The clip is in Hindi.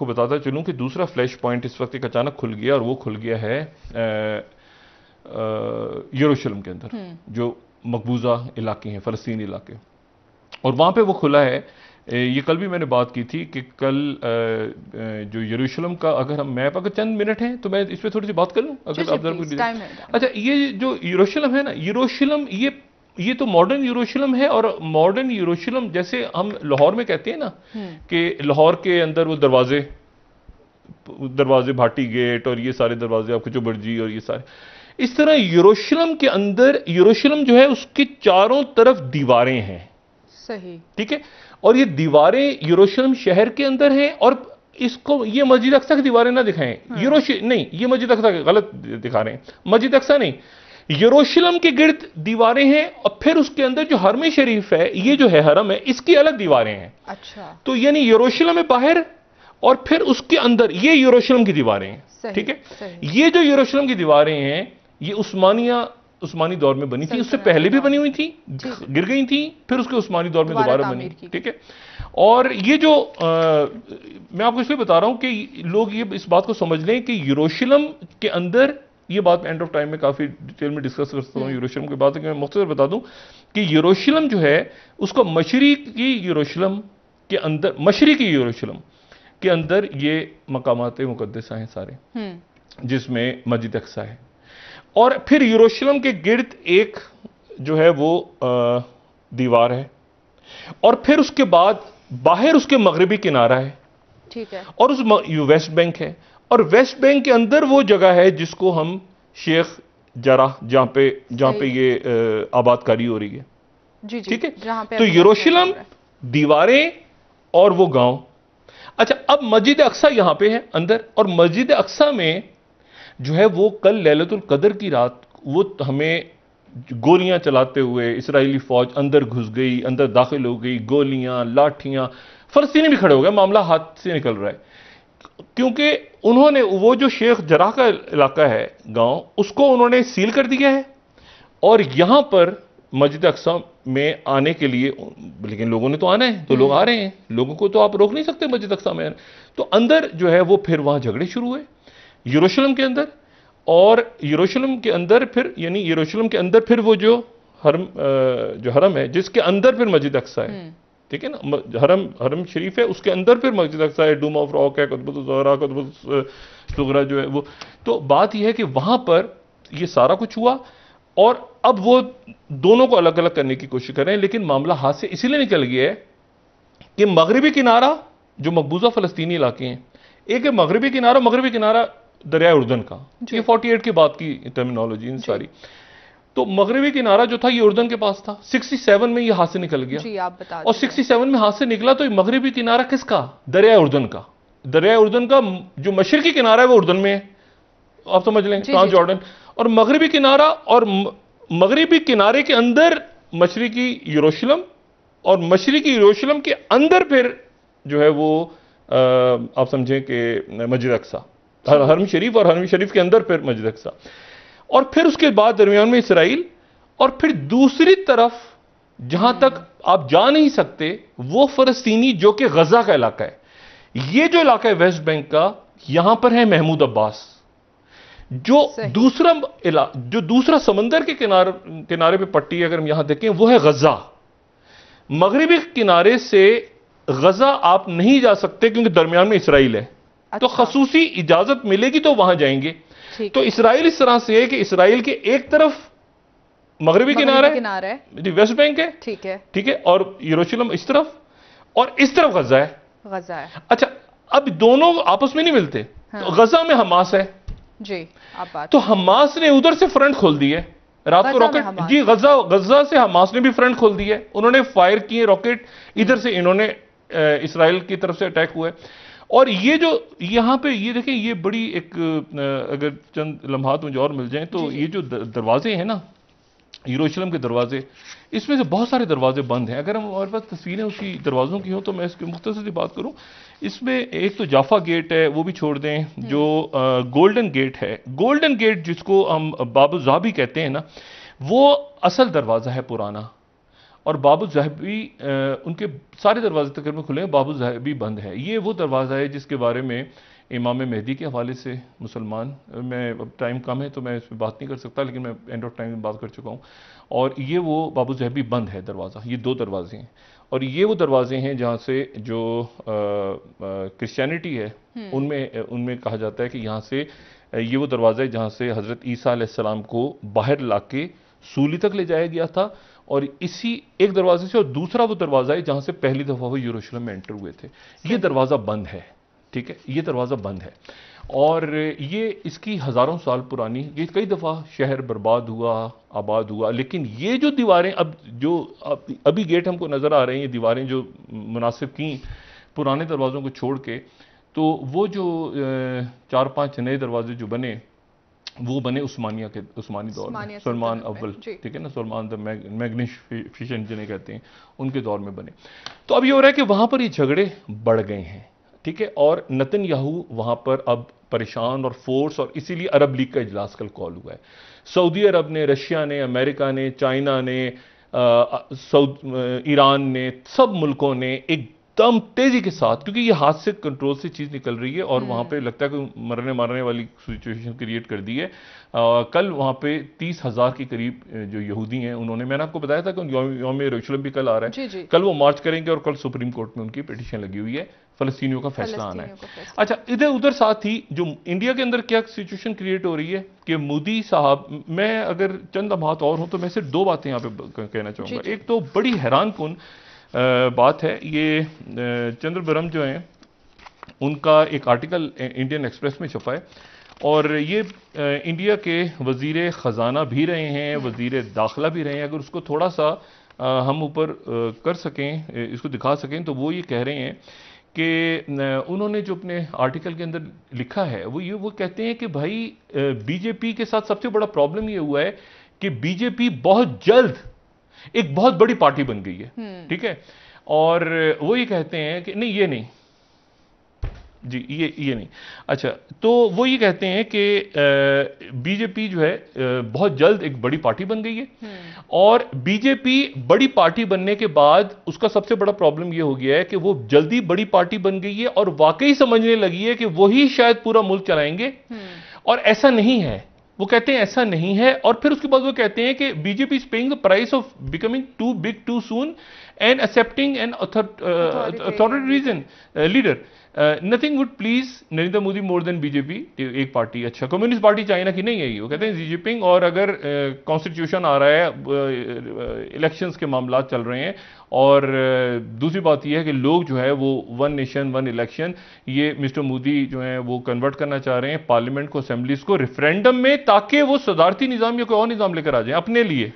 आपको बताता चलूँ कि दूसरा फ्लैश पॉइंट इस वक्त एक अचानक खुल गया और वो खुल गया है यरूशलम के अंदर हम्म। जो मकबूजा इलाके हैं फ़लस्तीन इलाके और वहाँ पे वो खुला है ये कल भी मैंने बात की थी कि कल जो यरूशलम का अगर हम मैप अगर चंद मिनट हैं तो मैं इस पर थोड़ी सी बात कर लूँ अगर आप जरूर अच्छा ये जो यरूशलम है ना यरूशलम ये ये तो मॉडर्न यूरोशलम है और मॉडर्न यूरोशलम जैसे हम लाहौर में कहते हैं ना हम्म। कि लाहौर के अंदर वो दरवाजे दरवाजे भाटी गेट और ये सारे दरवाजे जो बर्जी और ये सारे इस तरह यूरोशलम के अंदर यूरोशलम जो है उसके चारों तरफ दीवारें हैं सही ठीक है और ये दीवारें यूरोशलम शहर के अंदर हैं और इसको ये मस्जिद अक्सा की दीवारें ना दिखाएं यूरोश हाँ। नहीं ये मस्जिद अक्सा गलत दिखा रहे हैं मस्जिद अक्सा नहीं यरूशलेम के गिर्द दीवारें हैं और फिर उसके अंदर जो हरम शरीफ है ये जो है हरम है इसकी अलग दीवारें हैं अच्छा तो यानी यरूशलेम है बाहर और फिर उसके अंदर ये यरूशलेम की दीवारें हैं ठीक है ये जो यरूशलेम की दीवारें हैं ये उस्मानिया उस्मानी दौर में बनी थी उससे पहले भी बनी हुई थी गिर गई थी फिर उसके उस्मानी दौर में दोबारा बनी ठीक है और ये जो आ, मैं आपको इसलिए बता रहा हूं कि लोग ये इस बात को समझ लें कि यरूशलेम के अंदर ये बात एंड ऑफ टाइम में काफ़ी डिटेल में डिस्कस कर सकता हूँ यूरोशलम हम्म। की बात मैं मुख्तर बता दूँ कि यूरोशलम जो है उसको मशरी की यूरोशलम के अंदर की यूरोशलम के अंदर ये मकाम मुकदसा हैं सारे हम्म। जिसमें मस्जिद अक्सा है और फिर यूरोशलम के गिर्द एक जो है वो दीवार है और फिर उसके बाद बाहर उसके मगरबी किनारा है ठीक है और उस वेस्ट बैंक है और वेस्ट बैंक के अंदर वो जगह है जिसको हम शेख जरा जहाँ पे जहाँ पे ये आबादकारी हो रही है जी ठीक है तो यरूशलेम दीवारें और वो गांव अच्छा अब मस्जिद अक्सा यहाँ पे है अंदर और मस्जिद अक्सा में जो है वो कल ललतुल कदर की रात वो हमें गोलियां चलाते हुए इसराइली फौज अंदर घुस गई अंदर दाखिल हो गई गोलियां लाठियां फलस्तीनी भी खड़े हो गए मामला हाथ से निकल रहा है क्योंकि उन्होंने वो जो शेख जरा का इलाका है गांव उसको उन्होंने सील कर दिया है और यहाँ पर मस्जिद अक्सा में आने के लिए लेकिन लोगों ने तो आना है तो लोग हम्म। आ रहे हैं लोगों को तो आप रोक नहीं सकते मस्जिद अक्सा में तो अंदर जो है वो फिर वहां झगड़े शुरू हुए यरूशलम के अंदर और यरूशलेम के अंदर फिर यानी यरूशलम के अंदर फिर वो जो हरम जो हरम है जिसके अंदर फिर मस्जिद अक्सा है हम्म। ठीक है ना हरम हरम शरीफ है उसके अंदर फिर मस्जिद अक्सा है डूम ऑफ रॉक है कदबतरा कदबतरा जो है वो तो बात यह है कि वहां पर ये सारा कुछ हुआ और अब वो दोनों को अलग अलग करने की कोशिश कर रहे हैं लेकिन मामला हाथ से इसीलिए निकल गया है कि मगरबी किनारा जो मकबूजा फलस्तीनी इलाके हैं एक है मगरबी किनारा मगरबी किनारा दरिया उर्दन का ये 48 के बाद की टर्मिनोलॉजी इन सारी तो मगरबी किनारा जो था ये उर्दन के पास था 67 में ये हाथ से निकल गया जी आप बता और 67 में हाथ से निकला तो ये मगरबी किनारा किसका दरिया उर्दन का दरिया उर्दन का जो मशर की किनारा है वो उर्दन में है आप समझ लें ट्रांस जॉर्डन और मगरबी किनारा और मगरबी किनारे के अंदर मशरकी यूरोशलम और मशरकी यूरोशलम के अंदर फिर जो है वो आप समझें कि मस्जिद अक्सा हरम शरीफ और हरम शरीफ के अंदर फिर मस्जिद और फिर उसके बाद दरमियान में इसराइल और फिर दूसरी तरफ जहां तक आप जा नहीं सकते वो फलस्तीनी जो कि गजा का इलाका है ये जो इलाका है वेस्ट बैंक का यहां पर है महमूद अब्बास जो दूसरा इला जो दूसरा समंदर के किनारे किनारे पे पट्टी अगर हम यहां देखें वो है गजा मगरबी किनारे से गजा आप नहीं जा सकते क्योंकि दरमियान में इसराइल है तो अच्छा। तो खसूसी इजाजत मिलेगी तो वहां जाएंगे तो इसराइल इस तरह से है कि इसराइल के एक तरफ मगरबी किनारा है किनारा है वेस्ट बैंक है ठीक है ठीक है और यूरोशिलम इस तरफ और इस तरफ गजा है गजा है अच्छा अब दोनों आपस में नहीं मिलते तो हाँ। तो गजा में हमास है जी आप बात तो हमास ने उधर से फ्रंट खोल दी है रात को रॉकेट जी गजा गजा से हमास ने भी फ्रंट खोल दी है उन्होंने फायर किए रॉकेट इधर से इन्होंने इसराइल की तरफ से अटैक हुआ है और ये जो यहाँ पे ये देखें ये बड़ी एक अगर चंद लम्हात तो मुझे और मिल जाए तो ये जो दरवाजे हैं ना यूरोशलम के दरवाजे इसमें से बहुत सारे दरवाजे बंद हैं अगर हम हमारे पास तस्वीरें उसकी दरवाज़ों की हों तो मैं इसके मुख्तर से बात करूँ इसमें एक तो जाफा गेट है वो भी छोड़ दें जो गोल्डन गेट है गोल्डन गेट जिसको हम बाबू जहाबी कहते हैं ना वो असल दरवाज़ा है पुराना और बाबू जहबी उनके सारे दरवाजे तकरीबन खुले हैं बाबू जहबी बंद है ये वो दरवाज़ा है जिसके बारे में इमाम मेहदी के हवाले से मुसलमान मैं अब टाइम कम है तो मैं इस पर बात नहीं कर सकता लेकिन मैं एंड ऑफ टाइम बात कर चुका हूँ और ये वो बाबू जहबी बंद है दरवाज़ा ये दो दरवाजे हैं और ये वो दरवाजे हैं जहाँ से जो क्रिश्चियनिटी है हम्म। उनमें उनमें कहा जाता है कि यहाँ से ये वो दरवाज़ा है जहाँ से हज़रत ईसा को बाहर ला के सूली तक ले जाया गया था और इसी एक दरवाजे से और दूसरा वो दरवाज़ा है जहाँ से पहली दफ़ा वो यूरोशलम में एंटर हुए थे ये दरवाज़ा बंद है ठीक है ये दरवाज़ा बंद है और ये इसकी हज़ारों साल पुरानी ये कई दफ़ा शहर बर्बाद हुआ आबाद हुआ लेकिन ये जो दीवारें अब जो अब, अभी गेट हमको नज़र आ रहे हैं ये दीवारें जो मुनासिब की पुराने दरवाज़ों को छोड़ के तो वो जो चार पांच नए दरवाजे जो बने वो बने उस्मानिया के उस्मानी दौर में सलमान अव्वल ठीक है ना सलमान द मैग्निश फिशन जिन्हें कहते हैं उनके दौर में बने तो अब ये हो रहा है कि वहां पर ये झगड़े बढ़ गए हैं ठीक है और नतन याहू वहां पर अब परेशान और फोर्स और इसीलिए अरब लीग का इजलास कल कॉल हुआ है सऊदी अरब ने रशिया ने अमेरिका ने चाइना ने ईरान ने सब मुल्कों ने एक एकदम तेजी के साथ क्योंकि ये हाथ से कंट्रोल से चीज़ निकल रही है और वहाँ पे हम्म। लगता है कि मरने मारने वाली सिचुएशन क्रिएट कर दी है आ, कल वहाँ पे तीस हज़ार के करीब जो यहूदी हैं उन्होंने मैंने आपको बताया था कि यौम यरूशलेम भी कल आ रहा है जी जी। कल वो मार्च करेंगे और कल सुप्रीम कोर्ट में उनकी पिटिशन लगी हुई है फलस्तीनियों का फैसला आना है अच्छा इधर उधर साथ ही जो इंडिया के अंदर क्या सिचुएशन क्रिएट हो रही है कि मोदी साहब मैं अगर चंद अमात और हूँ तो मैं सिर्फ दो बातें यहाँ पे कहना चाहूँगा एक तो बड़ी हैरान कौन बात है ये चंद्र जो हैं उनका एक आर्टिकल इंडियन एक्सप्रेस में छपा है और ये इंडिया के वजीर ख़जाना भी रहे हैं वज़ी दाखिला भी रहे हैं अगर उसको थोड़ा सा हम ऊपर कर सकें इसको दिखा सकें तो वो ये कह रहे हैं कि उन्होंने जो अपने आर्टिकल के अंदर लिखा है वो ये वो कहते हैं कि भाई बीजेपी के साथ सबसे बड़ा प्रॉब्लम ये हुआ है कि बीजेपी बहुत जल्द एक बहुत बड़ी पार्टी बन गई है हम्म। ठीक है और वो ये कहते हैं कि नहीं ये नहीं जी ये ये नहीं अच्छा तो वो ये कहते हैं कि बीजेपी जो है बहुत जल्द एक बड़ी पार्टी बन गई है हम्म। और बीजेपी बड़ी पार्टी बनने के बाद उसका सबसे बड़ा प्रॉब्लम ये हो गया है कि वो जल्दी बड़ी पार्टी बन गई है और वाकई समझने लगी है कि वही शायद पूरा मुल्क चलाएंगे हम्म। और ऐसा नहीं है वो कहते हैं ऐसा नहीं है और फिर उसके बाद वो कहते हैं कि BJP is paying the price of becoming too big too soon and accepting an author, reason uh, uh, leader. Nothing would please Narendra Modi more than BJP एक पार्टी अच्छा कम्युनिस्ट पार्टी चाइना की नहीं है ये वो कहते हैं जी जिनपिंग और अगर कॉन्स्टिट्यूशन आ रहा है इलेक्शंस के मामला चल रहे हैं और दूसरी बात यह है कि लोग जो है वो वन नेशन वन इलेक्शन ये मिस्टर मोदी जो है वो कन्वर्ट करना चाह रहे हैं पार्लियामेंट को असेंबलीज को रेफरेंडम में ताकि वो सदारती निज़ाम या कोई और निज़ाम लेकर आ जाए अपने लिए